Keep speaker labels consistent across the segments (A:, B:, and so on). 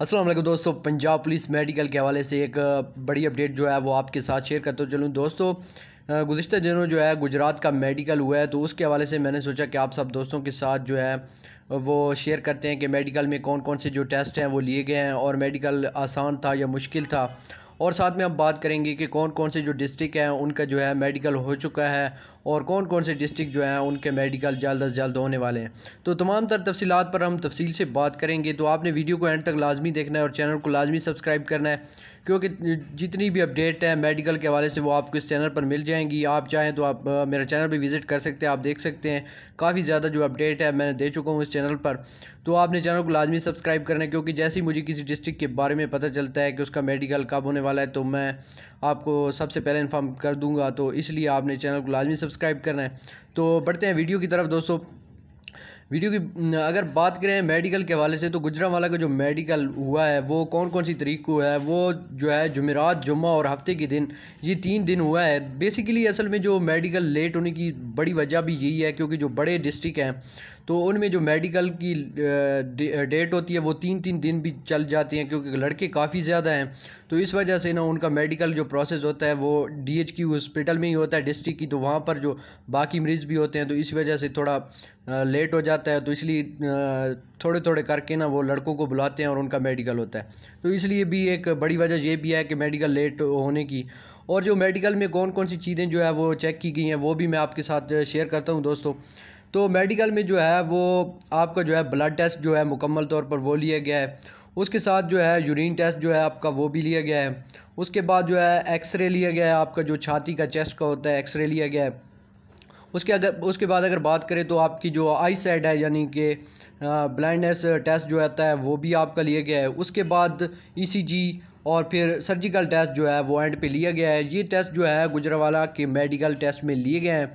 A: असलम दोस्तों Punjab police medical के हवाले से एक बड़ी अपडेट जो है वो आपके साथ शेयर करता चलूँ दोस्तों गुज्त दिनों जो है गुजरात का मेडिकल हुआ है तो उसके हवाले से मैंने सोचा कि आप सब दोस्तों के साथ जो है वो शेयर करते हैं कि मेडिकल में कौन कौन से जो टेस्ट हैं वो लिए गए हैं और मेडिकल आसान था या मुश्किल था और साथ में हम बात करेंगे कि कौन कौन से जो डिस्ट्रिक्ट हैं उनका जो है मेडिकल हो चुका है और कौन कौन से डिस्ट्रिक्ट जो हैं उनके मेडिकल जल्द अज जल्द होने वाले हैं तो तमाम तर तफसीत पर हम तफसील से बात करेंगे तो आपने वीडियो को एंड तक लाजमी देखना है और चैनल को लाजमी सब्सक्राइब करना है क्योंकि जितनी भी अपडेट है मेडिकल के हवाले से वो आपको इस चैनल पर मिल जाएंगी आप चाहें तो आप मेरा चैनल भी विज़िट कर सकते हैं आप देख सकते हैं काफ़ी ज़्यादा जो अपडेट है मैंने दे चुका हूँ इस चैनल पर तो आपने चैनल को लाजमी सब्सक्राइब करना है क्योंकि जैसे ही मुझे किसी डिस्ट्रिक्ट के बारे में पता चलता है कि उसका मेडिकल कब होने वाला है तो मैं आपको सबसे पहले इन्फॉर्म कर दूँगा तो इसलिए आपने चैनल को लाजमी सब्सक्राइब करना है तो बढ़ते हैं वीडियो की तरफ दोस्तों वीडियो की अगर बात करें मेडिकल के हवाले से तो गुजरावाला का जो मेडिकल हुआ है वो कौन कौन सी तरीक को है वो जो है जुमेरात जुम्मा और हफ्ते के दिन ये तीन दिन हुआ है बेसिकली असल में जो मेडिकल लेट होने की बड़ी वजह भी यही है क्योंकि जो बड़े डिस्ट्रिक्ट हैं तो उनमें जो मेडिकल की डेट होती है वो तीन तीन दिन भी चल जाती हैं क्योंकि लड़के काफ़ी ज़्यादा हैं तो इस वजह से ना उनका मेडिकल जो प्रोसेस होता है वो डी एच की हॉस्पिटल में ही होता है डिस्ट्रिक्ट की तो वहाँ पर जो बाकी मरीज़ भी होते हैं तो इस वजह से थोड़ा लेट हो जाता है तो इसलिए थोड़े थोड़े करके ना वो लड़कों को बुलाते हैं और उनका मेडिकल होता है तो इसलिए भी एक बड़ी वजह ये भी है कि मेडिकल लेट होने की और जो मेडिकल में कौन कौन सी चीज़ें जो है वो चेक की गई हैं वो भी मैं आपके साथ शेयर करता हूँ दोस्तों तो मेडिकल में जो है वो आपका जो है ब्लड टेस्ट जो है मुकम्मल तौर पर वो लिया गया है उसके साथ जो है यूरिन टेस्ट जो है आपका वो भी लिया गया है उसके बाद जो है एक्सरे लिया गया है आपका जो छाती का चेस्ट का होता है एक्सरे लिया गया है उसके अगर उसके बाद अगर बात करें तो आपकी जो आई सेट है यानी कि ब्लाइंडनेस टेस्ट जो आता है वो भी आपका लिया गया है उसके बाद ई सी जी और फिर सर्जिकल टेस्ट जो है वो एंड पे लिया गया है ये टेस्ट जो है गुजरावाला के मेडिकल टेस्ट में लिए गए हैं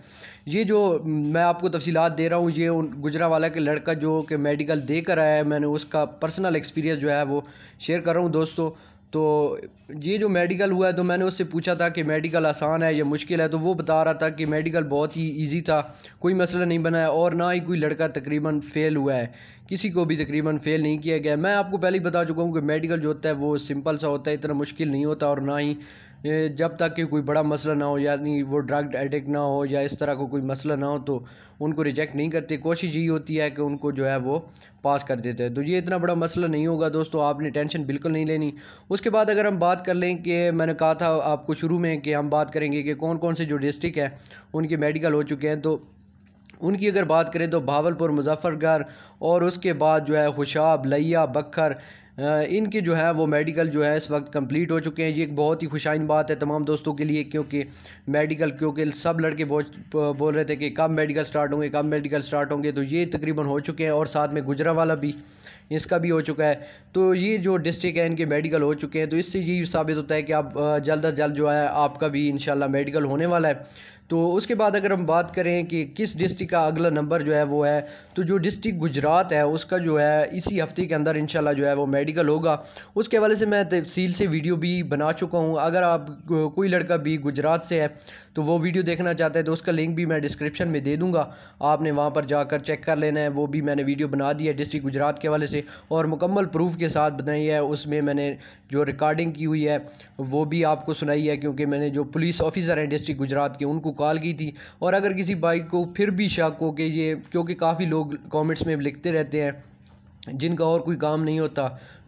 A: ये जो मैं आपको तफसीलात दे रहा हूँ ये उन गुजरावाला के लड़का जो कि मेडिकल दे कर आया है मैंने उसका पर्सनल एक्सपीरियंस जो है वो शेयर कर रहा हूँ दोस्तों तो ये जो मेडिकल हुआ है तो मैंने उससे पूछा था कि मेडिकल आसान है या मुश्किल है तो वो बता रहा था कि मेडिकल बहुत ही इजी था कोई मसला नहीं बना है और ना ही कोई लड़का तकरीबन फ़ेल हुआ है किसी को भी तकरीबन फ़ेल नहीं किया गया मैं आपको पहले ही बता चुका हूँ कि मेडिकल जो होता है वो सिंपल सा होता है इतना मुश्किल नहीं होता और ना ही जब तक कि कोई बड़ा मसला ना हो यानी वो ड्रग एडिक्ट ना हो या इस तरह का को कोई मसला ना हो तो उनको रिजेक्ट नहीं करते कोशिश यही होती है कि उनको जो है वो पास कर देते हैं तो ये इतना बड़ा मसला नहीं होगा दोस्तों आपने टेंशन बिल्कुल नहीं लेनी उसके बाद अगर हम बात कर लें कि मैंने कहा था आपको शुरू में कि हम बात करेंगे कि कौन कौन से जो डिस्ट्रिक्ट हैं उनके मेडिकल हो चुके हैं तो उनकी अगर बात करें तो भावलपुर मुजफ्फरगढ़ और उसके बाद जो है खुशाब लिया बखर इनके जो है वो मेडिकल जो है इस वक्त कंप्लीट हो चुके हैं ये एक बहुत ही खुशाइन बात है तमाम दोस्तों के लिए क्योंकि मेडिकल क्योंकि सब लड़के बहुत बोल रहे थे कि कब मेडिकल स्टार्ट होंगे कब मेडिकल स्टार्ट होंगे तो ये तकरीबन हो चुके हैं और साथ में गुजरा वाला भी इसका भी हो चुका है तो ये जो डिस्ट्रिक्ट है इनके मेडिकल हो चुके हैं तो इससे ये साबित होता है कि आप जल्द अज जल्द जो है आपका भी इन मेडिकल होने वाला है तो उसके बाद अगर हम बात करें कि किस डिस्ट्रिक्ट का अगला नंबर जो है वो है तो जो डिस्ट्रिक्ट गुजरात है उसका जो है इसी हफ्ते के अंदर इंशाल्लाह जो है वो मेडिकल होगा उसके हवाले से मैं तफसील से वीडियो भी बना चुका हूँ अगर आप कोई लड़का भी गुजरात से है तो वो वीडियो देखना चाहता है तो उसका लिंक भी मैं डिस्क्रिप्शन में दे दूँगा आपने वहाँ पर जाकर चेक कर लेना है वो भी मैंने वीडियो बना दिया है डिस्ट्रिक्ट गुजरात के हवाले से और मुकम्मल प्रूफ के साथ बनाई है उसमें मैंने जो रिकॉर्डिंग की हुई है वो भी आपको सुनाई है क्योंकि मैंने जो पुलिस ऑफिसर हैं डिस्ट्रिक्ट गुजरात के उनको कॉल की थी और अगर किसी बाइक को फिर भी शक हो कि ये क्योंकि काफ़ी लोग कमेंट्स में लिखते रहते हैं जिनका और कोई काम नहीं होता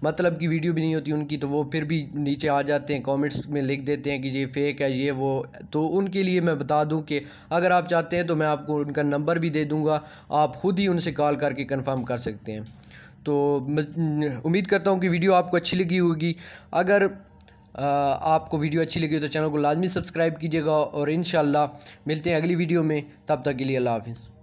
A: मतलब कि वीडियो भी नहीं होती उनकी तो वो फिर भी नीचे आ जाते हैं कमेंट्स में लिख देते हैं कि ये फेक है ये वो तो उनके लिए मैं बता दूं कि अगर आप चाहते हैं तो मैं आपको उनका नंबर भी दे दूंगा आप खुद ही उनसे कॉल करके कंफर्म कर सकते हैं तो उम्मीद करता हूँ कि वीडियो आपको अच्छी लगी होगी अगर आपको वीडियो अच्छी लगी तो चैनल को लाजमी सब्सक्राइब कीजिएगा और इन मिलते हैं अगली वीडियो में तब तक के लिए अल्लाह हाफिज़